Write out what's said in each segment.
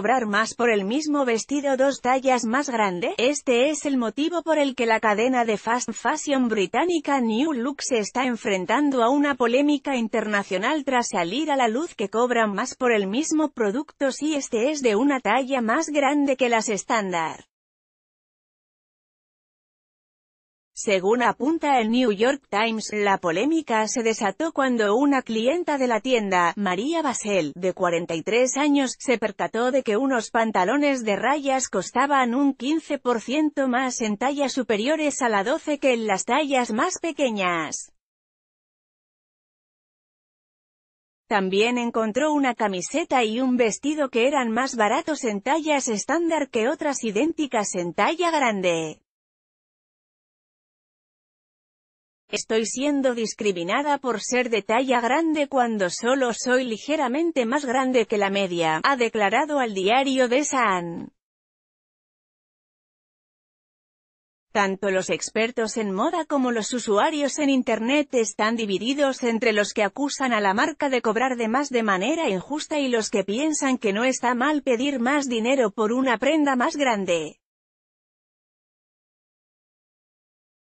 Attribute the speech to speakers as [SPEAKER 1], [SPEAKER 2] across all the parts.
[SPEAKER 1] cobrar más por el mismo vestido dos tallas más grande. Este es el motivo por el que la cadena de fast fashion británica New Look se está enfrentando a una polémica internacional tras salir a la luz que cobran más por el mismo producto si este es de una talla más grande que las estándar. Según apunta el New York Times, la polémica se desató cuando una clienta de la tienda, María Basel, de 43 años, se percató de que unos pantalones de rayas costaban un 15% más en tallas superiores a la 12 que en las tallas más pequeñas. También encontró una camiseta y un vestido que eran más baratos en tallas estándar que otras idénticas en talla grande. Estoy siendo discriminada por ser de talla grande cuando solo soy ligeramente más grande que la media, ha declarado al diario de San. Tanto los expertos en moda como los usuarios en Internet están divididos entre los que acusan a la marca de cobrar de más de manera injusta y los que piensan que no está mal pedir más dinero por una prenda más grande.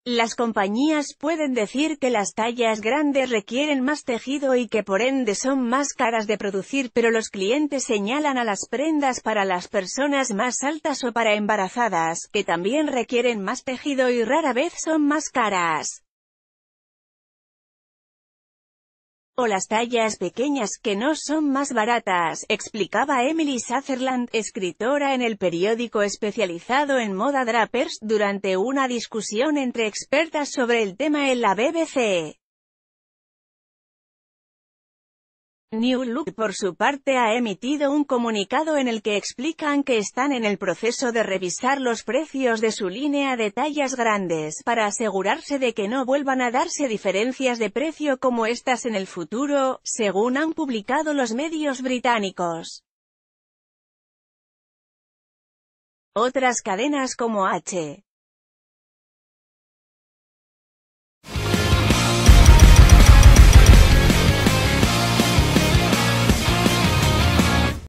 [SPEAKER 1] Las compañías pueden decir que las tallas grandes requieren más tejido y que por ende son más caras de producir, pero los clientes señalan a las prendas para las personas más altas o para embarazadas, que también requieren más tejido y rara vez son más caras. o las tallas pequeñas que no son más baratas, explicaba Emily Sutherland, escritora en el periódico especializado en moda Drapers, durante una discusión entre expertas sobre el tema en la BBC. New Look por su parte ha emitido un comunicado en el que explican que están en el proceso de revisar los precios de su línea de tallas grandes, para asegurarse de que no vuelvan a darse diferencias de precio como estas en el futuro, según han publicado los medios británicos. Otras cadenas como H.